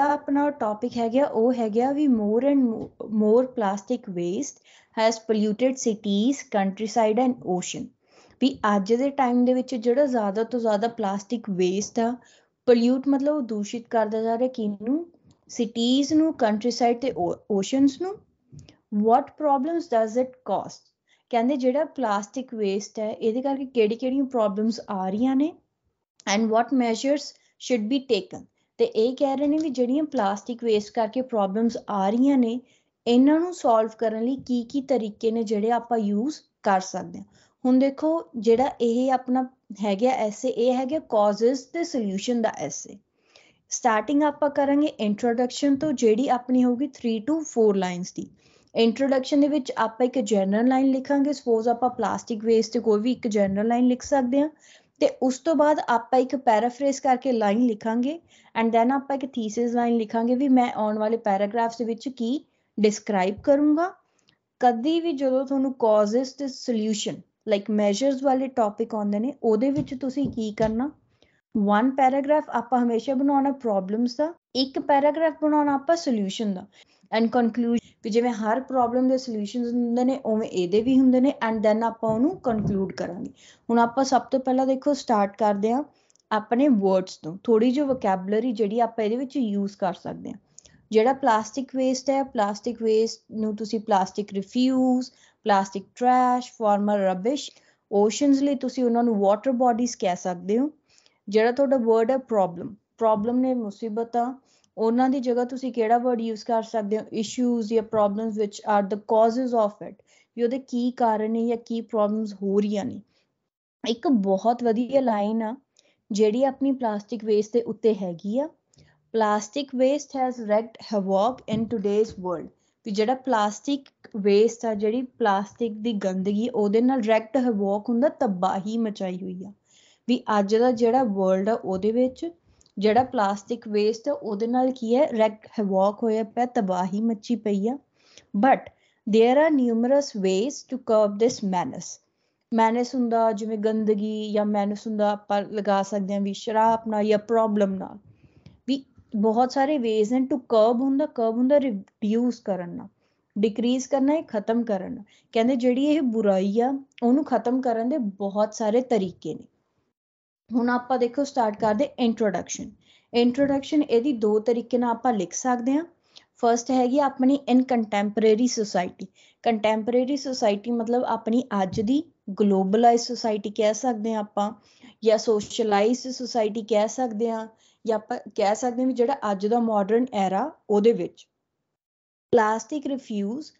ਆਪਣਾ ਟੌਪਿਕ ਹੈਗਾ ਉਹ ਹੈਗਾ ਵੀ more and more plastic waste has polluted cities countryside and ocean ਵੀ ਅੱਜ ਦੇ ਟਾਈਮ ਦੇ ਵਿੱਚ ਜਿਹੜਾ ਜ਼ਿਆਦਾ ਤੋਂ ਜ਼ਿਆਦਾ ਪਲਾਸਟਿਕ ਵੇਸਟ ਆ ਪੋਲੂਟ ਮਤਲਬ ਉਹ ਦੂਸ਼ਿਤ ਕਰਦਾ ਜਾ ਰਿਹਾ ਕਿਨੂੰ ਸਿਟੀਜ਼ ਨੂੰ ਕੰਟਰੀਸਾਈਡ ਤੇ ਓਸ਼ਨਸ ਨੂੰ what problems does it cause ਕਹਿੰਦੇ ਜਿਹੜਾ ਪਲਾਸਟਿਕ ਵੇਸਟ ਹੈ ਇਹਦੇ ਕਰਕੇ ਕਿਹੜੀ-ਕਿਹੜੀਆਂ ਪ੍ਰੋਬਲਮਸ ਆ ਰਹੀਆਂ ਨੇ and what measures should be taken ਤੇ ਇਹ ਕਹਿ ਰਹੇ ਨੇ ਵੀ ਜਿਹੜੀਆਂ ਪਲਾਸਟਿਕ ਵੇਸਟ ਕਰਕੇ ਪ੍ਰੋਬਲਮਸ ਆ ਰਹੀਆਂ ਨੇ ਇਹਨਾਂ ਨੂੰ ਸੋਲਵ ਕਰਨ ਲਈ ਕੀ ਕੀ ਤਰੀਕੇ ਨੇ ਜਿਹੜੇ ਆਪਾਂ ਯੂਜ਼ ਕਰ ਸਕਦੇ ਹਾਂ ਹੁਣ ਦੇਖੋ ਜਿਹੜਾ ਇਹ ਆਪਣਾ ਹੈਗਾ ਐਸੇ ਇਹ ਹੈਗਾ ਕਾਜ਼ਸ ਤੇ ਸੋਲੂਸ਼ਨ ਦਾ ਐਸੇ ਸਟਾਰਟਿੰਗ ਆਪਾਂ ਕਰਾਂਗੇ ਇੰਟਰੋਡਕਸ਼ਨ ਤੋਂ ਜਿਹੜੀ ਆਪਣੀ ਹੋਊਗੀ 3 ਟੂ 4 ਲਾਈਨਸ ਦੀ ਇੰਟਰੋਡਕਸ਼ਨ ਦੇ ਵਿੱਚ ਆਪਾਂ ਇੱਕ ਜਨਰਲ ਲਾਈਨ ਲਿਖਾਂਗੇ ਸਪੋਜ਼ ਆਪਾਂ ਪਲਾਸਟਿਕ ਵੇਸਟ ਕੋਈ ਵੀ ਇੱਕ ਜਨਰਲ ਲਾਈਨ ਲਿਖ ਸਕਦੇ ਹਾਂ ਤੇ ਉਸ ਤੋਂ ਬਾਅਦ ਆਪਾਂ ਇੱਕ ਪੈਰਾਫਰੇਜ਼ ਕਰਕੇ ਲਾਈਨ ਲਿਖਾਂਗੇ ਐਂਡ ਦੈਨ ਆਪਾਂ ਇੱਕ ਥੀਸਿਸ ਲਾਈਨ ਲਿਖਾਂਗੇ ਵੀ ਮੈਂ ਆਉਣ ਵਾਲੇ ਪੈਰਾਗ੍ਰਾਫਸ ਦੇ ਵਿੱਚ ਕੀ ਡਿਸਕ੍ਰਾਈਬ ਕਰੂੰਗਾ ਕਦੀ ਵੀ ਜਦੋਂ ਤੁਹਾਨੂੰ ਕਾਜ਼ਸ ਤੇ ਸੋਲੂਸ਼ਨ ਲਾਈਕ ਮੈਜਰਸ ਵਾਲੇ ਟੌਪਿਕ ਆਉਂਦੇ ਨੇ ਉਹਦੇ ਵਿੱਚ ਤੁਸੀਂ ਕੀ ਕਰਨਾ ਵਨ ਪੈਰਾਗ੍ਰਾਫ ਆਪਾਂ ਹਮੇਸ਼ਾ ਬਣਾਉਣਾ ਪ੍ਰੋਬਲਮਸ ਦਾ ਇੱਕ ਪੈਰਾਗ੍ਰਾਫ ਬਣਾਉਣਾ ਆਪਾਂ ਸੋਲੂਸ਼ਨ ਦਾ ਐਂਡ ਕਨਕਲੂਜਨ ਵੀ ਜਿਵੇਂ ਹਰ ਪ੍ਰੋਬਲਮ ਦੇ ਸੋਲੂਸ਼ਨਸ ਹੁੰਦੇ ਨੇ ਉਵੇਂ ਇਹਦੇ ਵੀ ਹੁੰਦੇ ਨੇ ਐਂਡ ਦੈਨ ਆਪਾਂ ਉਹਨੂੰ ਕਨਕਲੂਡ ਕਰਾਂਗੇ ਹੁਣ ਆਪਾਂ ਸਭ ਤੋਂ ਪਹਿਲਾਂ ਦੇਖੋ ਸਟਾਰਟ ਕਰਦੇ ਆ ਆਪਣੇ ਵਰਡਸ ਤੋਂ ਥੋੜੀ ਜਿਹੀ ਵੋਕੈਬਲਰੀ ਜਿਹੜੀ ਆਪਾਂ ਇਹਦੇ ਵਿੱਚ ਯੂਜ਼ ਕਰ ਸਕਦੇ ਆ ਜਿਹੜਾ ਪਲਾਸਟਿਕ ਵੇਸਟ ਹੈ ਪਲਾਸਟਿਕ ਵੇਸਟ ਨੂੰ ਤੁਸੀਂ plastic refuse plastic trash former rubbish oceans ਲਈ ਤੁਸੀਂ ਉਹਨਾਂ ਨੂੰ ਵਾਟਰ ਬਾਡੀਜ਼ ਕਹਿ ਸਕਦੇ ਹੋ ਜਿਹੜਾ ਤੁਹਾਡਾ ਵਰਡ ਹੈ ਪ੍ਰੋਬਲਮ ਪ੍ਰੋਬਲਮ ਨੇ ਮੁਸੀਬਤਾਂ ਉਹਨਾਂ ਦੀ ਜਗ੍ਹਾ ਤੁਸੀਂ ਕਿਹੜਾ ਵਰਡ ਯੂਜ਼ ਕਰ ਸਕਦੇ ਹੋ ਇਸ਼ੂਜ਼ ਜਾਂ problems which are the causes of it ਵੀ ਉਹਦੇ ਕੀ ਕਾਰਨ ਨੇ ਜਾਂ ਕੀ ਪ੍ਰੋਬਲਮਸ ਹੋ ਰਹੀਆਂ ਨੇ ਇੱਕ ਬਹੁਤ ਵਧੀਆ ਲਾਈਨ ਆ ਜਿਹੜੀ ਆਪਣੀ ਪਲਾਸਟਿਕ ਵੇਸਟ ਦੇ ਉੱਤੇ ਹੈਗੀ ਆ plastic waste has wrecked havoc in today's world ਵੀ ਜਿਹੜਾ ਪਲਾਸਟਿਕ ਵੇਸਟ ਆ ਜਿਹੜੀ ਪਲਾਸਟਿਕ ਦੀ ਗੰਦਗੀ ਉਹਦੇ ਨਾਲ ਰੈਕਟ ਹੈਵੋਕ ਹੁੰਦਾ ਤਬਾਹੀ ਮਚਾਈ ਹੋਈ ਆ ਵੀ ਅੱਜ ਦਾ ਜਿਹੜਾ ਵਰਲਡ ਆ ਉਹਦੇ ਵਿੱਚ ਜਿਹੜਾ ਪਲਾਸਟਿਕ ਵੇਸਟ ਹੈ ਉਹਦੇ ਨਾਲ ਕੀ ਹੈ ਰੈਕ ਹੈਵੋਕ ਹੋਇਆ ਪਿਆ ਤਬਾਹੀ ਮੱਚੀ ਪਈ ਆ but there are numerous ways to curb this menace menace ਹੁੰਦਾ ਜਿਵੇਂ ਗੰਦਗੀ ਜਾਂ ਮੈਨਸ ਹੁੰਦਾ ਆਪਾਂ ਲਗਾ ਸਕਦੇ ਹਾਂ ਵੀ ਸ਼ਰਾਬ ਨਾਲ ਜਾਂ ਪ੍ਰੋਬਲਮ ਨਾਲ ਵੀ ਬਹੁਤ ਸਾਰੇ ਵੇਸ ਹਨ ਟੂ ਕਰਬ ਹੁੰਦਾ ਕਰਬ ਹੁੰਦਾ ਰਿਡਿਊਸ ਕਰਨ ਨਾਲ ਡਿਕਰੀਜ਼ ਕਰਨਾ ਹੈ ਖਤਮ ਕਰਨਾ ਕਹਿੰਦੇ ਜਿਹੜੀ ਇਹ ਬੁਰਾਈ ਆ ਉਹਨੂੰ ਖਤਮ ਕਰਨ ਦੇ ਬਹੁਤ ਸਾਰੇ ਤਰੀਕੇ ਨੇ ਹੁਣ ਆਪਾਂ ਦੇਖੋ ਸਟਾਰਟ ਕਰਦੇ ਇੰਟਰੋਡਕਸ਼ਨ ਇੰਟਰੋਡਕਸ਼ਨ ਇਹਦੀ ਦੋ ਤਰੀਕੇ ਨਾਲ ਆਪਾਂ ਲਿਖ ਸਕਦੇ ਹਾਂ ਫਰਸਟ ਹੈਗੀ ਆਪਣੀ in contemporary society contemporary society ਮਤਲਬ ਆਪਣੀ ਅੱਜ ਦੀ ਗਲੋਬਲਾਈਜ਼ ਸੋਸਾਇਟੀ ਕਹਿ ਸਕਦੇ ਆ ਆਪਾਂ ਜਾਂ ਸੋਸ਼ਲਾਈਜ਼ ਸੋਸਾਇਟੀ ਕਹਿ ਸਕਦੇ ਆ ਜਾਂ ਆਪਾਂ ਕਹਿ ਸਕਦੇ ਆ ਵੀ ਜਿਹੜਾ ਅੱਜ ਦਾ ਮਾਡਰਨ ਐਰਾ ਉਹਦੇ ਵਿੱਚ plastic refuse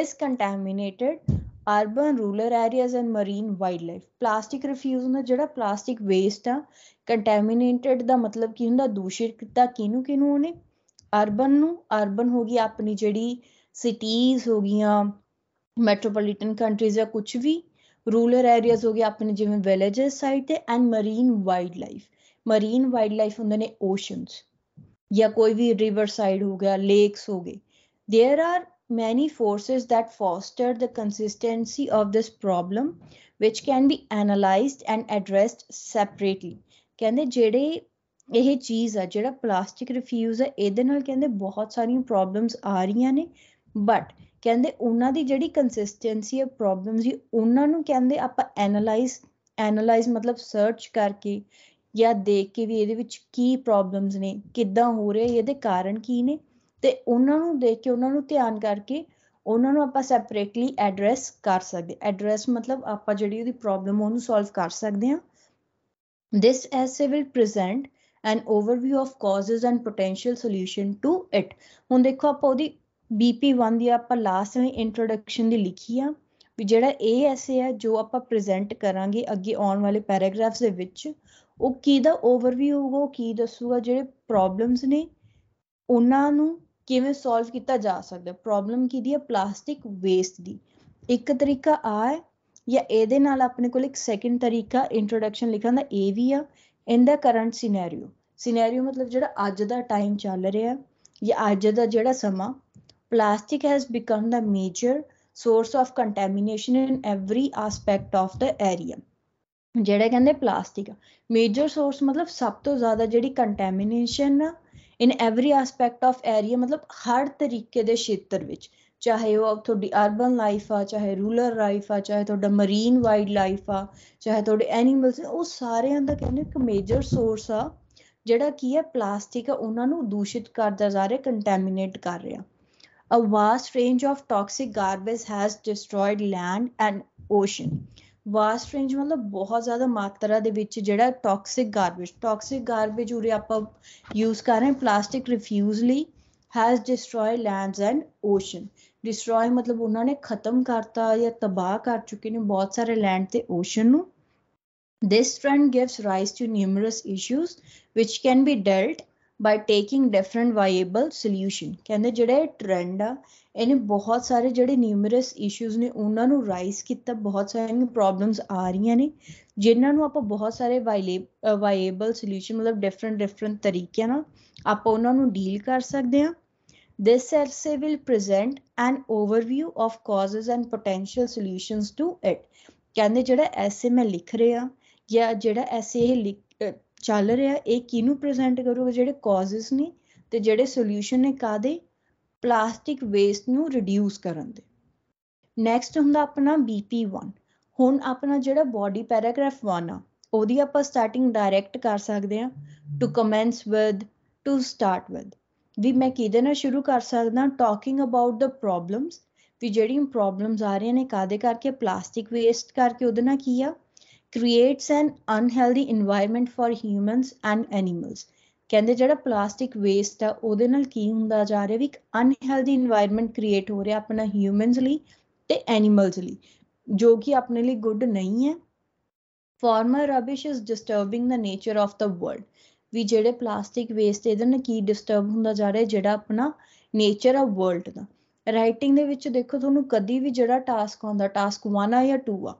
is contaminated urban rural areas and marine wildlife plastic refuse ਹੁੰਦਾ ਜਿਹੜਾ ਪਲਾਸਟਿਕ ਵੇਸਟ ਆ ਕੰਟੈਮੀਨੇਟਡ ਦਾ ਮਤਲਬ ਕੀ ਹੁੰਦਾ ਦੂਸ਼ਿਤ ਕੀਤਾ ਕਿਨੂੰ ਕਿਨੂੰ ਉਹਨੇ ਅਰਬਨ ਨੂੰ ਅਰਬਨ ਹੋ ਗਈ ਆਪਣੀ ਜਿਹੜੀ ਸਿਟੀਜ਼ ਹੋ ਗਈਆਂ ਮੈਟਰੋਪੋਲੀਟਨ ਕੰਟਰੀਜ਼ ਜਾਂ ਕੁਝ ਵੀ ਰੂਰਲ ਏਰੀਆਜ਼ ਹੋ ਗਏ ਆਪਣੇ ਜਿਵੇਂ ਵਿਲੇजेस ਸਾਈਡ ਤੇ and marine wildlife marine wildlife ਹੁੰਦੇ ਨੇ ਓਸ਼ਨਸ ਜਾਂ ਕੋਈ ਵੀ ਰਿਵਰ ਸਾਈਡ ਹੋ ਗਿਆ ਲੇਕਸ ਹੋ ਗਏ there are many forces that foster the consistency of this problem which can be analyzed and addressed separately ਕਹਿੰਦੇ ਜਿਹੜੇ ਇਹ ਚੀਜ਼ ਆ ਜਿਹੜਾ ਪਲਾਸਟਿਕ ਰਿਫਿਊਜ਼ ਆ ਇਹਦੇ ਨਾਲ ਕਹਿੰਦੇ ਬਹੁਤ ਸਾਰੀਆਂ ਪ੍ਰੋਬਲਮਸ ਆ ਰਹੀਆਂ ਨੇ ਬਟ ਕਹਿੰਦੇ ਉਹਨਾਂ ਦੀ ਜਿਹੜੀ ਕੰਸਿਸਟੈਂਸੀ ਹੈ ਪ੍ਰੋਬਲਮਸ ਦੀ ਉਹਨਾਂ ਨੂੰ ਕਹਿੰਦੇ ਆਪਾਂ ਐਨਾਲਾਈਜ਼ ਐਨਾਲਾਈਜ਼ ਮਤਲਬ ਸਰਚ ਕਰਕੇ ਜਾਂ ਦੇਖ ਕੇ ਵੀ ਇਹਦੇ ਵਿੱਚ ਕੀ ਪ੍ਰੋਬਲਮਸ ਨੇ ਕਿੱਦਾਂ ਹੋ ਰਿਹਾ ਇਹਦੇ ਕਾਰਨ ਕੀ ਨੇ ਤੇ ਉਹਨਾਂ ਨੂੰ ਦੇਖ ਕੇ ਉਹਨਾਂ ਨੂੰ ਧਿਆਨ ਕਰਕੇ ਉਹਨਾਂ ਨੂੰ ਆਪਾਂ ਸੈਪਰੇਟਲੀ ਐਡਰੈਸ ਕਰ ਸਕਦੇ ਐਡਰੈਸ ਮਤਲਬ ਆਪਾਂ ਜਿਹੜੀ ਉਹਦੀ ਪ੍ਰੋਬਲਮ ਉਹਨੂੰ ਸੋਲਵ ਕਰ ਸਕਦੇ ਹਾਂ this essay will present an overview of causes and potential solution to it ਹੁਣ ਦੇਖੋ ਆਪਾਂ ਉਹਦੀ ਬੀਪੀ 1 ਦੀ ਆਪਾਂ ਲਾਸਟ ਵਿੱਚ ਇੰਟਰੋਡਕਸ਼ਨ ਦੀ ਲਿਖੀ ਆ ਵੀ ਜਿਹੜਾ ਇਹ ਐਸੇ ਆ ਜੋ ਆਪਾਂ ਪ੍ਰੈਜ਼ੈਂਟ ਕਰਾਂਗੇ ਅੱਗੇ ਆਉਣ ਵਾਲੇ ਪੈਰਾਗ੍ਰਾਫਸ ਦੇ ਵਿੱਚ ਉਹ ਕੀ ਦਾ ਓਵਰਵਿਊ ਹੋਊਗਾ ਕੀ ਦੱਸੂਗਾ ਜਿਹੜੇ ਪ੍ਰੋਬਲਮਸ ਨੇ ਉਹਨਾਂ ਨੂੰ ਕਿਵੇਂ ਸੋਲਵ ਕੀਤਾ ਜਾ ਸਕਦਾ ਪ੍ਰੋਬਲਮ ਕੀ ਦੀ ਹੈ ਪਲਾਸਟਿਕ ਵੇਸਟ ਦੀ ਇੱਕ ਤਰੀਕਾ ਆ ਹੈ ਜਾਂ ਇਹਦੇ ਨਾਲ ਆਪਣੇ ਕੋਲ ਇੱਕ ਸੈਕਿੰਡ ਤਰੀਕਾ ਇੰਟਰੋਡਕਸ਼ਨ ਲਿਖਣ ਦਾ ਇਹ ਵੀ ਆ in the current scenario scenario ਮਤਲਬ ਜਿਹੜਾ ਅੱਜ ਦਾ ਟਾਈਮ ਚੱਲ ਰਿਹਾ ਜਾਂ ਅੱਜ ਦਾ ਜਿਹੜਾ ਸਮਾਂ plastic has become the major source of contamination in every aspect of the area ਜਿਹੜਾ ਕਹਿੰਦੇ ਪਲਾਸਟਿਕ ਮੇਜਰ ਸੋਰਸ ਮਤਲਬ ਸਭ ਤੋਂ ਜ਼ਿਆਦਾ ਜਿਹੜੀ contamination in every aspect of area ਮਤਲਬ ਹਰ ਤਰੀਕੇ ਦੇ ਖੇਤਰ ਵਿੱਚ ਚਾਹੇ ਉਹ ਤੁਹਾਡੀ ਅਰਬਨ ਲਾਈਫ ਆ ਚਾਹੇ ਰੂਰਲ ਲਾਈਫ ਆ ਚਾਹੇ ਤੁਹਾਡਾ ਮਰੀਨ ਵਾਈਲਡ ਲਾਈਫ ਆ ਚਾਹੇ ਤੁਹਾਡੇ ਐਨੀਮਲਸ ਉਹ ਸਾਰਿਆਂ ਦਾ ਕਹਿੰਦੇ ਇੱਕ ਮੇਜਰ ਸੋਰਸ ਆ ਜਿਹੜਾ ਕੀ ਹੈ ਪਲਾਸਟਿਕ ਆ ਉਹਨਾਂ ਨੂੰ ਦੂਸ਼ਿਤ ਕਰਦਾ ਜਾ ਰਿਹਾ ਕੰਟੈਮੀਨੇਟ ਕਰ ਰਿਹਾ a vast range of toxic garbage has destroyed land and ocean vast range ਮਤਲਬ ਬਹੁਤ ਜ਼ਿਆਦਾ ਮਾਤਰਾ ਦੇ ਵਿੱਚ ਜਿਹੜਾ ਟੌਕਸਿਕ ਗਾਰਬੇਜ ਟੌਕਸਿਕ ਗਾਰਬੇਜ ਉਰੇ ਆਪਾਂ ਯੂਜ਼ ਕਰ ਰਹੇ ਪਲਾਸਟਿਕ ਰਿਫਿਊਜ਼ ਲਈ has destroy lands and ocean destroy ਮਤਲਬ ਉਹਨਾਂ ਨੇ ਖਤਮ ਕਰਤਾ ਜਾਂ ਤਬਾਹ ਕਰ ਚੁੱਕੇ ਨੇ ਬਹੁਤ ਸਾਰੇ ਲੈਂਡ ਤੇ ਓਸ਼ਨ ਨੂੰ this trend gives rise to numerous issues which can be dealt by taking different viable solution ਕਹਿੰਦੇ ਜਿਹੜੇ ਟ੍ਰੈਂਡ ਆ ਇਹਨੇ ਬਹੁਤ ਸਾਰੇ ਜਿਹੜੇ ਨਿਊਮਰਸ ਇਸ਼ੂਜ਼ ਨੇ ਉਹਨਾਂ ਨੂੰ ਰਾਈਜ਼ ਕੀਤਾ ਬਹੁਤ ਸਾਰੀਆਂ ਪ੍ਰੋਬਲਮਸ ਆ ਰਹੀਆਂ ਨੇ ਜਿਨ੍ਹਾਂ ਨੂੰ ਆਪਾਂ ਬਹੁਤ ਸਾਰੇ ਵਾਇਏਬਲ ਸੋਲੂਸ਼ਨ ਮਤਲਬ ਡਿਫਰੈਂਟ ਡਿਫਰੈਂਟ ਤਰੀਕਿਆਂ ਨਾਲ ਆਪਾਂ ਉਹਨਾਂ ਨੂੰ ਡੀਲ ਕਰ ਸਕਦੇ ਆ This essay will present an overview of causes and potential solutions to it. ਕਹਿੰਦੇ ਜਿਹੜਾ ਐਸੇ ਮੈਂ ਲਿਖ ਰਿਹਾ ਜਾਂ ਜਿਹੜਾ ਐਸੇ ਇਹ ਚੱਲ ਰਿਹਾ ਇਹ ਕਿਹਨੂੰ ਪ੍ਰੈਜ਼ੈਂਟ ਕਰੂਗਾ ਜਿਹੜੇ ਕਾਜ਼ਸ ਨੇ ਤੇ ਜਿਹੜੇ ਸੋਲੂਸ਼ਨ ਨੇ ਕਾਦੇ ਪਲਾਸਟਿਕ ਵੇਸਟ ਨੂੰ ਰਿਡਿਊਸ ਕਰਨ ਦੇ ਨੈਕਸਟ ਹੁੰਦਾ ਆਪਣਾ ਬੀਪੀ 1 ਹੁਣ ਆਪਣਾ ਜਿਹੜਾ ਬਾਡੀ ਪੈਰਾਗ੍ਰਾਫ 1 ਆ ਉਹਦੀ ਆਪਾਂ ਸਟਾਰਟਿੰਗ ਡਾਇਰੈਕਟ ਕਰ ਸਕਦੇ ਆ to commence with to start with ਵੀ ਮੈਂ ਕਿਹਦੇ ਨਾਲ ਸ਼ੁਰੂ ਕਰ ਸਕਦਾ ਟਾਕਿੰਗ ਅਬਾਊਟ ਦ ਪ੍ਰੋਬਲਮਸ ਵੀ ਜਿਹੜੀਆਂ ਪ੍ਰੋਬਲਮਸ ਆ ਰਹੀਆਂ ਨੇ ਕਾਦੇ ਕਰਕੇ ਪਲਾਸਟਿਕ ਵੇਸਟ ਕਰਕੇ ਉਹਦੇ ਨਾਲ ਕੀ ਆ creates an unhealthy environment for humans and animals ਕਹਿੰਦੇ ਜਿਹੜਾ ਪਲਾਸਟਿਕ ਵੇਸਟ ਆ ਉਹਦੇ ਨਾਲ ਕੀ ਹੁੰਦਾ ਜਾ ਰਿਹਾ ਵੀ ਇੱਕ ਅਨਹੈਲਦੀ এনवायरमेंट ਕ੍ਰੀਏਟ ਹੋ ਰਿਹਾ ਆਪਣਾ ਹਿਊਮਨਸ ਲਈ ਤੇ ਐਨੀਮਲਸ ਲਈ ਜੋ ਕਿ ਆਪਣੇ ਲਈ ਗੁੱਡ ਨਹੀਂ ਹੈ former rubbish is disturbing the nature of the world ਵੀ ਜਿਹੜੇ ਪਲਾਸਟਿਕ ਵੇਸਟ ਇਹਦੇ ਨਾਲ ਕੀ ਡਿਸਟਰਬ ਹੁੰਦਾ ਜਾ ਰਿਹਾ ਜਿਹੜਾ ਆਪਣਾ ਨੇਚਰ ਆ ਵਰਲਡ ਦਾ ਰਾਈਟਿੰਗ ਦੇ ਵਿੱਚ ਦੇਖੋ ਤੁਹਾਨੂੰ ਕਦੀ ਵੀ ਜਿਹੜਾ ਟਾਸਕ ਆਉਂਦਾ ਟਾਸਕ 1 ਆ ਜਾਂ 2 ਆ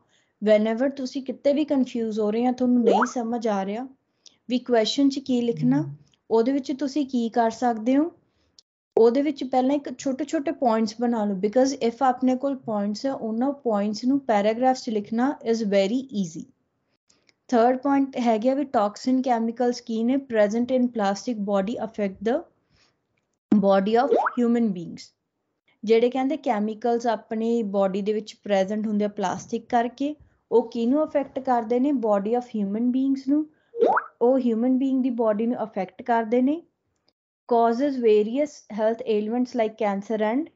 ਵੈਨੇਵਰ ਤੁਸੀਂ ਕਿਤੇ ਵੀ ਕਨਫਿਊਜ਼ ਹੋ ਰਹੇ ਆ ਤੁਹਾਨੂੰ ਨਹੀਂ ਸਮਝ ਆ ਰਿਹਾ ਵੀ ਕੁਐਸਚਨ 'ਚ ਕੀ ਲਿਖਣਾ ਉਹਦੇ ਵਿੱਚ ਤੁਸੀਂ ਕੀ ਕਰ ਸਕਦੇ ਹੋ ਉਹਦੇ ਵਿੱਚ ਪਹਿਲਾਂ ਇੱਕ ਛੋਟੇ ਛੋਟੇ ਪੁਆਇੰਟਸ ਬਣਾ ਲਓ ਬਿਕਾਜ਼ ਇਫ ਆਪਣੇ ਕੋਲ ਪੁਆਇੰਟਸ ਹੈ ਉਹਨਾਂ ਪੁਆਇੰਟਸ ਨੂੰ ਪੈਰਾਗ੍ਰਾਫਸ 'ਚ ਲਿਖਣਾ is very easy third point ਹੈਗਾ ਵੀ ਟੌਕਸਿਨ ਕੈਮੀਕਲਸ ਕੀ ਨੇ present in plastic body affect the body of human beings ਜਿਹੜੇ ਕਹਿੰਦੇ ਕੈਮੀਕਲਸ ਆਪਣੀ ਬਾਡੀ ਦੇ ਵਿੱਚ ਪ੍ਰੈਜ਼ੈਂਟ ਹੁੰਦੇ ਆ ਪਲਾਸਟਿਕ ਕਰਕੇ ਉਹ ਕਿਹਨੂੰ ਅਫੈਕਟ ਕਰਦੇ ਨੇ ਬਾਡੀ ਆਫ ਹਿਊਮਨ ਬੀਇੰਗਸ ਨੂੰ ਉਹ ਹਿਊਮਨ ਬੀਇੰਗ ਦੀ ਬਾਡੀ ਨੂੰ ਅਫੈਕਟ ਕਰਦੇ ਨੇ causes various health ailments like cancer and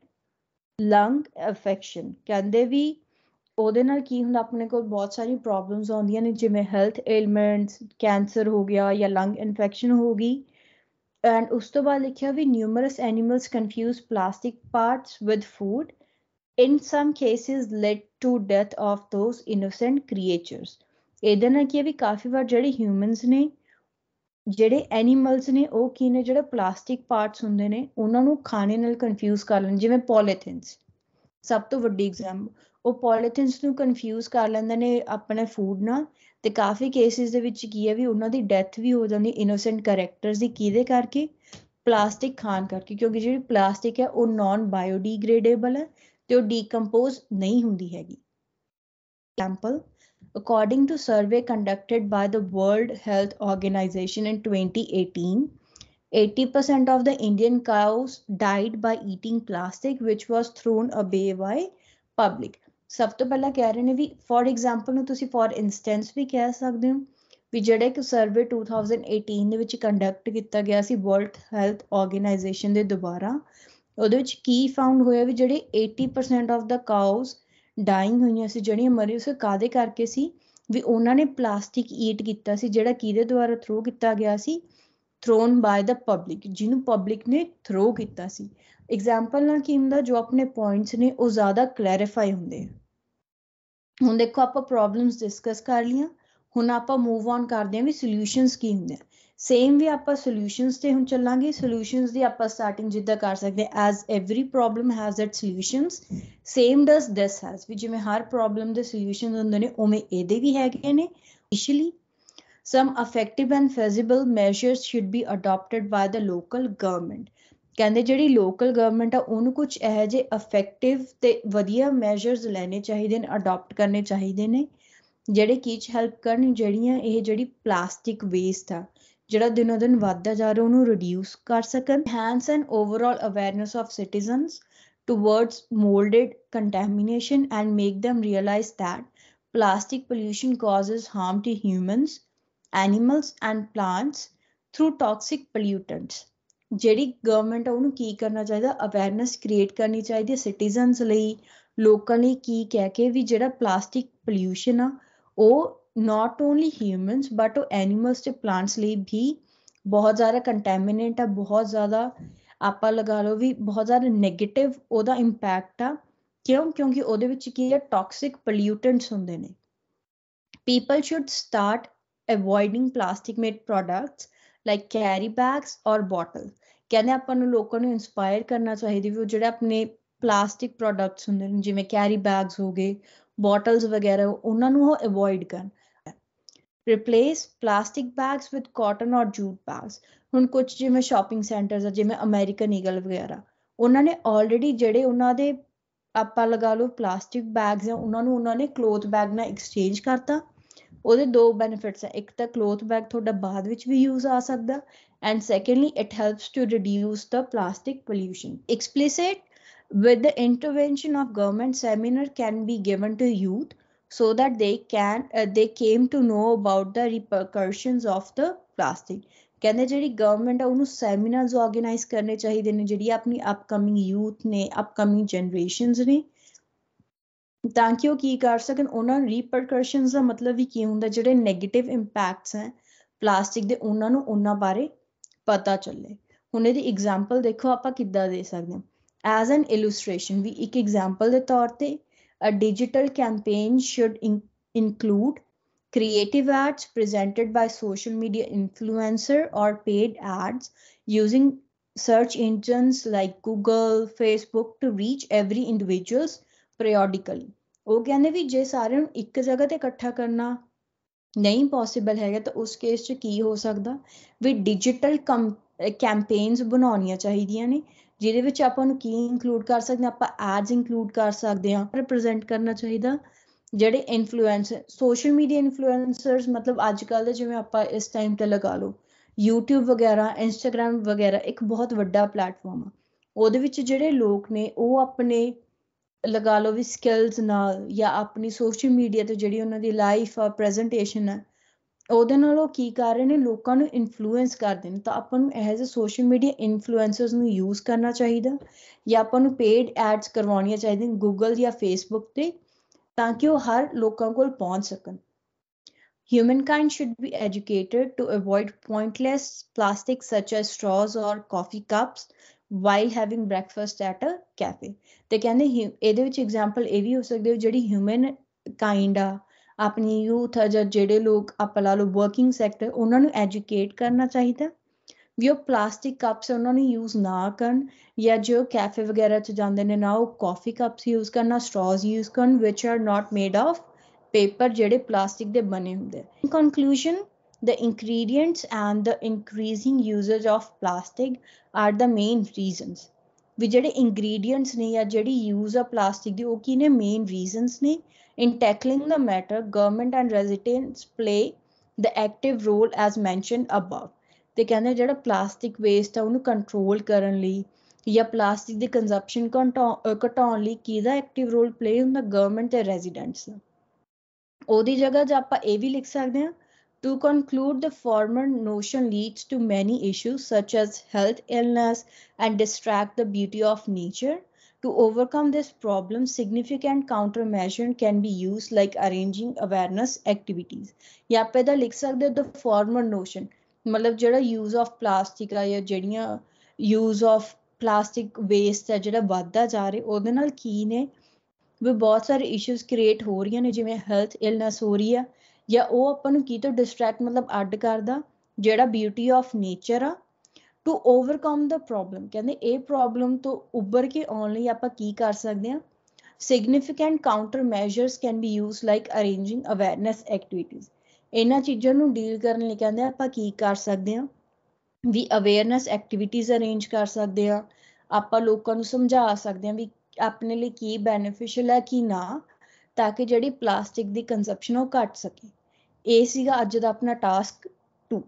lung affection ਕਹਿੰਦੇ ਵੀ ਉਹਦੇ ਨਾਲ ਕੀ ਹੁੰਦਾ ਆਪਣੇ ਕੋਲ ਬਹੁਤ ਸਾਰੀ ਪ੍ਰੋਬਲਮਸ ਆਉਂਦੀਆਂ ਨੇ ਜਿਵੇਂ ਹੈਲਥ ਏਲਮੈਂਟਸ ਕੈਂਸਰ ਹੋ ਗਿਆ ਜਾਂ ਲੰਗ ਇਨਫੈਕਸ਼ਨ ਹੋ ਗਈ ਐਂਡ ਉਸ ਤੋਂ ਬਾਅਦ ਲਿਖਿਆ ਵੀ numerous animals confuse plastic parts with food in some cases led to death of those innocent creatures ਇਹਦੇ ਨਾਲ ਕੀ ਹੈ ਵੀ ਕਾਫੀ ਵਾਰ ਜਿਹੜੇ ਹਿਊਮਨਸ ਨੇ ਜਿਹੜੇ ਐਨੀਮਲਸ ਨੇ ਉਹ ਕੀ ਨੇ ਜਿਹੜੇ ਪਲਾਸਟਿਕ ਪਾਰਟਸ ਹੁੰਦੇ ਨੇ ਉਹਨਾਂ ਨੂੰ ਖਾਣੇ ਨਾਲ ਕਨਫਿਊਜ਼ ਕਰ ਲੈਂਦੇ ਜਿਵੇਂ ਪੋਲੀਥਿਨਸ ਸਭ ਤੋਂ ਵੱਡੀ ਐਗਜ਼ਾਮਪਲ ਉਹ ਪੋਲੀਥਿਨਸ ਨੂੰ ਕਨਫਿਊਜ਼ ਕਰ ਲੈਂਦੇ ਨੇ ਆਪਣੇ ਫੂਡ ਨਾਲ ਤੇ ਕਾਫੀ ਕੇਸਿਸ ਦੇ ਵਿੱਚ ਕੀ ਹੈ ਵੀ ਉਹਨਾਂ ਦੀ ਡੈਥ ਵੀ ਹੋ ਜਾਂਦੀ ਇਨੋਸੈਂਟ ਕੈਰੈਕਟਰਸ ਦੀ ਕਿਹਦੇ ਕਰਕੇ ਪਲਾਸਟਿਕ ਖਾਣ ਕਰਕੇ ਕਿਉਂਕਿ ਜਿਹੜੀ ਪਲਾਸਟਿਕ ਹੈ ਉਹ ਨਾਨ ਬਾਇਓਡੀਗ੍ਰੇਡੇਬਲ ਹੈ ਤੇ ਉਹ ਡੀਕੰਪੋਜ਼ ਨਹੀਂ ਹੁੰਦੀ ਹੈਗੀ example according to survey conducted by the World Health Organization in 2018 80% of the Indian cows died by eating plastic which was thrown away by public ਸਭ ਤੋਂ ਪਹਿਲਾਂ ਕਹਿ ਰਹੇ ਨੇ ਵੀ ਫੋਰ ਐਗਜ਼ਾਮਪਲ ਨੂੰ ਤੁਸੀਂ ਫੋਰ ਇਨਸਟੈਂਸ ਵੀ ਕਹਿ ਸਕਦੇ ਹੋ ਵੀ ਜਿਹੜਾ ਇੱਕ ਸਰਵੇ 2018 ਦੇ ਵਿੱਚ ਕੰਡਕਟ ਕੀਤਾ ਗਿਆ ਸੀ ਵਰਲਡ ਹੈਲਥ ਆਰਗੇਨਾਈਜੇਸ਼ਨ ਦੇ ਦੁਆਰਾ ਉਹਦੇ ਵਿੱਚ ਕੀ ਫਾਊਂਡ ਹੋਇਆ ਵੀ ਜਿਹੜੇ 80% ਆਫ ਦਾ ਕਾਊਸ ਡਾਈਂਗ ਹੋਈਆਂ ਸੀ ਜਿਹੜੀਆਂ ਮਰੀ ਉਸ ਕਾਦੇ ਕਰਕੇ ਸੀ ਵੀ ਉਹਨਾਂ ਨੇ ਪਲਾਸਟਿਕ ਈਟ ਕੀਤਾ ਸੀ ਜਿਹੜਾ ਕਿਹਦੇ ਦੁਆਰਾ ਥਰੋ ਕੀਤਾ ਗਿਆ ਸੀ ਥਰੋਨ ਬਾਏ ਦਾ ਪਬਲਿਕ ਜਿਹਨੂੰ ਪਬਲਿਕ ਨੇ ਥਰੋ ਕੀਤਾ ਸੀ ਐਗਜ਼ਾਮਪਲ ਨਾਲ ਕੀ ਹੁੰਦਾ ਜੋ ਆਪਣੇ ਪੁਆਇੰਟਸ ਨੇ ਉਹ ਜ਼ਿਆਦਾ ਕਲੈਰੀਫਾਈ ਹੁੰਦੇ ਹੁਣ ਦੇਖੋ ਆਪਾਂ ਪ੍ਰੋਬਲਮਸ ਡਿਸਕਸ ਕਰ ਲੀਆਂ ਹੁਣ ਆਪਾਂ ਮੂਵ ਔਨ ਕਰਦੇ ਹਾਂ ਵੀ ਸੋਲੂਸ਼ਨਸ ਕੀ ਹੁੰਦੇ ਆ ਸੇਮ ਵੀ ਆਪਾਂ ਸੋਲੂਸ਼ਨਸ ਤੇ ਹੁਣ ਚੱਲਾਂਗੇ ਸੋਲੂਸ਼ਨਸ ਦੀ ਆਪਾਂ ਸਟਾਰਟਿੰਗ ਜਿੱਦਾਂ ਕਰ ਸਕਦੇ as every problem has its solutions same does this has ਵੀ ਜਿਵੇਂ ਹਰ ਪ੍ਰੋਬਲਮ ਦੇ ਸੋਲੂਸ਼ਨਸ ਹੁੰਦੇ ਨੇ ਉਵੇਂ ਇਹਦੇ ਵੀ ਹੈਗੇ ਨੇ initially some effective and feasible measures should be adapted by the local government ਕਹਿੰਦੇ ਜਿਹੜੀ ਲੋਕਲ ਗਵਰਨਮੈਂਟ ਆ ਉਹਨੂੰ ਕੁਝ ਇਹ ਜੇ ਅਫੈਕਟਿਵ ਤੇ ਵਧੀਆ ਮੈਜਰਸ ਲੈਣੇ ਚਾਹੀਦੇ ਨੇ ਅਡਾਪਟ ਕਰਨੇ ਚਾਹੀਦੇ ਨੇ ਜਿਹੜੇ ਕੀਚ ਹੈਲਪ ਕਰਨ ਜਿਹੜੀਆਂ ਇਹ ਜਿਹੜੀ ਪਲਾਸਟਿਕ ਵੇਸਟ ਆ ਜਿਹੜਾ ਦਿਨੋ ਦਿਨ ਵੱਧਦਾ ਜਾ ਰਿਹਾ ਉਹਨੂੰ ਰਿਡਿਊਸ ਕਰ ਸਕਣ hence and overall awareness of citizens towards molded contamination and make them realize that plastic pollution causes harm to humans animals and plants through toxic pollutants ਜਿਹੜੀ ਗਵਰਨਮੈਂਟ ਆ ਉਹਨੂੰ ਕੀ ਕਰਨਾ ਚਾਹੀਦਾ ਅਵੇਅਰਨੈਸ ਕ੍ਰੀਏਟ ਕਰਨੀ ਚਾਹੀਦੀ ਹੈ ਸਿਟੀਜ਼ਨਸ ਲਈ ਲੋਕਾਂ ਲਈ ਕੀ ਕਹਿ ਕੇ ਵੀ ਜਿਹੜਾ ਪਲਾਸਟਿਕ ਪੋਲੂਸ਼ਨ ਆ ਉਹ ਨਾਟ ਓਨਲੀ ਹਿਊਮਨਸ ਬਟ वो ਐਨੀਮਲਸ ਤੇ ਪਲਾਂਟਸ ਲਈ ਵੀ ਬਹੁਤ ਜ਼ਿਆਦਾ ਕੰਟੈਮੀਨੇਟ ਆ ਬਹੁਤ ਜ਼ਿਆਦਾ ਆਪਾਂ ਲਗਾ ਲਓ ਵੀ ਬਹੁਤ ਜ਼ਿਆਦਾ 네ਗੇਟਿਵ ਉਹਦਾ ਇੰਪੈਕਟ ਆ ਕਿਉਂ ਕਿਉਂਕਿ ਉਹਦੇ ਵਿੱਚ ਕੀ ਹੈ ਟਾਕਸਿਕ ਪੋਲਿਊਟੈਂਟਸ ਹੁੰਦੇ ਨੇ people should start avoiding plastic made products like carry bags or bottle ਕਹਿੰਦੇ ਆਪਾਂ ਨੂੰ ਲੋਕਾਂ ਨੂੰ ਇਨਸਪਾਇਰ ਕਰਨਾ ਚਾਹੀਦਾ ਵੀ ਉਹ ਜਿਹੜੇ ਆਪਣੇ ਪਲਾਸਟਿਕ ਪ੍ਰੋਡਕਟਸ ਹੁੰਦੇ ਨੇ ਜਿਵੇਂ ਕੈਰੀ ਬੈਗਸ ਹੋ ਗਏ ਬੋਟਲਸ ਵਗੈਰਾ ਉਹਨਾਂ ਨੂੰ ਉਹ ਅਵੋਇਡ ਕਰਨ replace plastic bags with cotton or jute bags ਹੁਣ ਕੁਝ ਜਿਵੇਂ ਸ਼ਾਪਿੰਗ ਸੈਂਟਰਸ ਆ ਜਿਵੇਂ ਅਮਰੀਕਨ ਈਗਲ ਵਗੈਰਾ ਉਹਨਾਂ ਨੇ ਆਲਰੇਡੀ ਜਿਹੜੇ ਉਹਨਾਂ ਦੇ ਆਪਾਂ ਲਗਾ ਲਓ ਪਲਾਸਟਿਕ ਬੈਗਸ ਆ ਉਹਨਾਂ ਨੂੰ ਉਹਨਾਂ ਨੇ ਕਲੋਥ ਬੈਗ ਨਾਲ ਐਕਸਚੇਂਜ ਕਰਤਾ ਉਹਦੇ ਦੋ ਬੈਨੀਫਿਟਸ ਆ ਇੱਕ ਤਾਂ ਕਲੋਥ ਬੈਗ ਤੁਹਾਡਾ ਬਾਅਦ ਵਿੱਚ ਵੀ ਯੂਜ਼ ਆ ਸਕਦਾ and secondly it helps to reduce the plastic pollution explicit with the intervention of government seminar can be given to youth so that they can uh, they came to know about the repercussions of the plastic ਕਹਿੰਦੇ ਜਿਹੜੀ government ਆ ਉਹਨੂੰ seminars organise ਕਰਨੇ ਚਾਹੀਦੇ ਨੇ ਜਿਹੜੀ ਆਪਣੀ upcoming youth ਨੇ ਅਪਕਮਿੰਗ ਜਨਰੇਸ਼ਨਸ ਨੇ ਤਾਂ ਕਿ ਉਹ ਕੀ ਕਰ ਸਕਣ ਉਹਨਾਂ ਰੀਪਰਕਸ਼ਨਸ ਦਾ ਮਤਲਬ ਵੀ ਕੀ ਹੁੰਦਾ ਜਿਹੜੇ 네ਗੇਟਿਵ ਇੰਪੈਕਟਸ ਹੈ ਪਲਾਸਟਿਕ ਦੇ ਉਹਨਾਂ ਨੂੰ ਉਹਨਾਂ ਬਾਰੇ ਪਤਾ ਚੱਲੇ ਹੁਣ ਇਹਦੀ ਐਗਜ਼ਾਮਪਲ ਦੇਖੋ ਆਪਾਂ ਕਿੱਦਾਂ ਦੇ ਸਕਦੇ ਹਾਂ ਐਜ਼ ਐਨ ਇਲੂਸਟ੍ਰੇਸ਼ਨ ਵੀ ਇੱਕ ਐਗਜ਼ਾਮਪਲ ਦੇ ਤੌਰ ਤੇ A digital campaign should in- include creative ads presented by social media influencer or paid ads using search engines like Google, Facebook to reach every individuals periodically. ਉਹ ਕਹਿੰਦੇ ਵੀ ਜੇ ਸਾਰਿਆਂ ਨੂੰ ਇੱਕ ਜਗ੍ਹਾ ਤੇ ਇਕੱਠਾ ਕਰਨਾ ਨਹੀਂ ਪੋਸੀਬਲ ਹੈਗਾ ਤਾਂ ਉਸ ਕੇਸ 'ਚ ਕੀ ਹੋ ਸਕਦਾ ਵੀ ਡਿਜੀਟਲ ਕੈਂਪੇਨਸ ਬਣਾਉਣੀਆਂ ਚਾਹੀਦੀਆਂ ਨੇ ਜਿਹਦੇ ਵਿੱਚ ਆਪਾਂ ਨੂੰ ਕੀ ਇਨਕਲੂਡ ਕਰ ਸਕਦੇ ਆ ਆਪਾਂ ਐਡਸ ਇਨਕਲੂਡ ਕਰ ਸਕਦੇ ਆ ਰਿਪਰੈਜ਼ੈਂਟ ਕਰਨਾ ਚਾਹੀਦਾ ਜਿਹੜੇ ਇਨਫਲੂਐਂਸਰ ਸੋਸ਼ਲ ਮੀਡੀਆ ਇਨਫਲੂਐਂਸਰਸ ਮਤਲਬ ਅੱਜ ਕੱਲ ਦੇ ਜਿਵੇਂ ਆਪਾਂ ਇਸ ਟਾਈਮ ਤੇ ਲਗਾ ਲਓ YouTube ਵਗੈਰਾ Instagram ਵਗੈਰਾ ਇੱਕ ਬਹੁਤ ਵੱਡਾ ਪਲੇਟਫਾਰਮ ਆ ਉਹਦੇ ਵਿੱਚ ਜਿਹੜੇ ਲੋਕ ਨੇ ਉਹ ਆਪਣੇ ਲਗਾ ਲਓ ਵੀ ਸਕਿਲਸ ਨਾਲ ਜਾਂ ਆਪਣੀ ਸੋਸ਼ਲ ਮੀਡੀਆ ਤੇ ਜਿਹੜੀ ਉਹਨਾਂ ਦੀ ਲਾਈਫ ਆ ਪ੍ਰੈਜੈਂਟੇਸ਼ਨ ਆ ਉਹਦੇ ਨਾਲ ਉਹ ਕੀ ਕਰ ਰਹੇ ਨੇ ਲੋਕਾਂ ਨੂੰ ਇਨਫਲੂਐਂਸ ਕਰਦੇ ਨੇ ਤਾਂ ਆਪਾਂ ਨੂੰ as a social media influencers ਨੂੰ ਯੂਜ਼ ਕਰਨਾ ਚਾਹੀਦਾ ਜਾਂ ਆਪਾਂ ਨੂੰ ਪੇਡ ਐਡਸ ਕਰਵਾਉਣੀਆਂ ਚਾਹੀਦੀਆਂ ਗੂਗਲ ਜਾਂ ਫੇਸਬੁੱਕ ਤੇ ਤਾਂ ਕਿ ਉਹ ਹਰ ਲੋਕਾਂ ਕੋਲ ਪਹੁੰਚ ਸਕਣ humankind should be educated to avoid pointless plastic such as straws or coffee cups while having breakfast at a cafe ਤੇ ਕਹਿੰਦੇ ਇਹਦੇ ਵਿੱਚ ਐਗਜ਼ਾਮਪਲ ਇਹ ਵੀ ਹੋ ਸਕਦੇ ਹੋ ਜਿਹੜੀ ਹਿਊਮਨ ਕਾਈਂਡ ਆ ਆਪਣੀ ਯੂਥ ਜਾਂ ਜਿਹੜੇ ਲੋਕ ਆਪਾਂ ਲਾ ਲੋ ਵਰਕਿੰਗ ਸੈਕਟਰ ਉਹਨਾਂ ਨੂੰ ਐਜੂਕੇਟ ਕਰਨਾ ਚਾਹੀਦਾ ਵੀ ਉਹ ਪਲਾਸਟਿਕ ਕੱਪਸ ਉਹਨਾਂ ਨੂੰ ਯੂਜ਼ ਨਾ ਕਰਨ ਜਾਂ ਜੋ ਕੈਫੇ ਵਗੈਰਾ 'ਚ ਜਾਂਦੇ ਨੇ ਨਾ ਉਹ ਕਾਫੀ ਕੱਪਸ ਯੂਜ਼ ਕਰਨਾ ਸਟ੍ਰਾਜ਼ ਯੂਜ਼ ਕਰਨ which are not made of paper ਜਿਹੜੇ ਪਲਾਸਟਿਕ ਦੇ ਬਣੇ ਹੁੰਦੇ in conclusion the ingredients and the increasing usage of plastic are the main reasons ਵੀ ਜਿਹੜੇ ਇੰਗਰੀਡੀਐਂਟਸ ਨੇ ਜਾਂ ਜਿਹੜੀ ਯੂਜ਼ ਆ ਪਲਾਸਟਿਕ ਦੀ ਉਹ ਕੀ ਨੇ ਮੇਨ ਰੀਜ਼ਨਸ ਨੇ in tackling the matter government and residents play the active role as mentioned above ਤੇ ਕਹਿੰਦੇ ਜਿਹੜਾ ਪਲਾਸਟਿਕ ਵੇਸਟ ਆ ਉਹਨੂੰ ਕੰਟਰੋਲ ਕਰਨ ਲਈ ਜਾਂ ਪਲਾਸਟਿਕ ਦੀ ਕੰਜ਼ਪਸ਼ਨ ਘਟਾਉਣ ਲਈ ਕਿਹਦਾ ਐਕਟਿਵ ਰੋਲ ਪਲੇ ਹੁੰਦਾ ਗਵਰਨਮੈਂਟ ਤੇ ਰੈਜ਼ੀਡੈਂਟਸ ਉਹਦੀ ਜਗ੍ਹਾ ਜੇ ਆਪਾਂ ਇਹ ਵੀ ਲਿਖ ਸਕਦੇ ਹਾਂ To conclude, the former notion leads to many issues such as health illness and distract the beauty of nature. To overcome this problem, significant countermeasure can be used like arranging awareness activities. यहाँ पे तो the former notion मतलब ਜਿਹੜਾ use of plastic ਆ ਜਾਂ ਜਿਹੜੀਆਂ use of plastic waste ਆ ਜਿਹੜਾ ਵੱਧਦਾ ਜਾ ਰਿਹਾ ਉਹਦੇ ਨਾਲ ਕੀ ਨੇ ਵੀ ਬਹੁਤ ਸਾਰੇ issues create ਹੋ ਰਹੀਆਂ ਨੇ ਜਿਵੇਂ health illness ਹੋ ਰਹੀ ਆ ਜਾਂ ਉਹ ਆਪਾਂ ਨੂੰ ਕੀ ਤੋਂ ਡਿਸਟਰੈਕਟ ਮਤਲਬ ਅੱਡ ਕਰਦਾ ਜਿਹੜਾ ਬਿਊਟੀ ਆਫ ਨੇਚਰ ਆ ਟੂ ਓਵਰਕਮ ਦਾ ਪ੍ਰੋਬਲਮ ਕਹਿੰਦੇ ਇਹ ਪ੍ਰੋਬਲਮ ਤੋਂ ਉੱਭਰ ਕੇ ਆਉਣ ਲਈ ਆਪਾਂ ਕੀ ਕਰ ਸਕਦੇ ਆ significant countermeasures can be use like arranging awareness activities ਇਹਨਾਂ ਚੀਜ਼ਾਂ ਨੂੰ ਡੀਲ ਕਰਨ ਲਈ ਕਹਿੰਦੇ ਆਪਾਂ ਕੀ ਕਰ ਸਕਦੇ ਆ ਵੀ ਅਵੇਅਰਨੈਸ ਐਕਟੀਵਿਟੀਜ਼ ਅਰੇਂਜ ਕਰ ਸਕਦੇ ਆ ਆਪਾਂ ਲੋਕਾਂ ਨੂੰ ਸਮਝਾ ਸਕਦੇ ਆ ਵੀ ਆਪਣੇ ਲਈ ਕੀ ਬੈਨੀਫੀਸ਼ੀਅਲ ਹੈ ਕੀ ਨਾ ਤਾਂ ਕਿ ਜਿਹੜੀ ਪਲਾਸਟਿਕ ਦੀ ਕੰਜ਼ਪਸ਼ਨ ਉਹ ਘਟ ਸਕੇ ਇਹ ਸੀਗਾ ਅੱਜ ਦਾ ਆਪਣਾ ਟਾਸਕ 2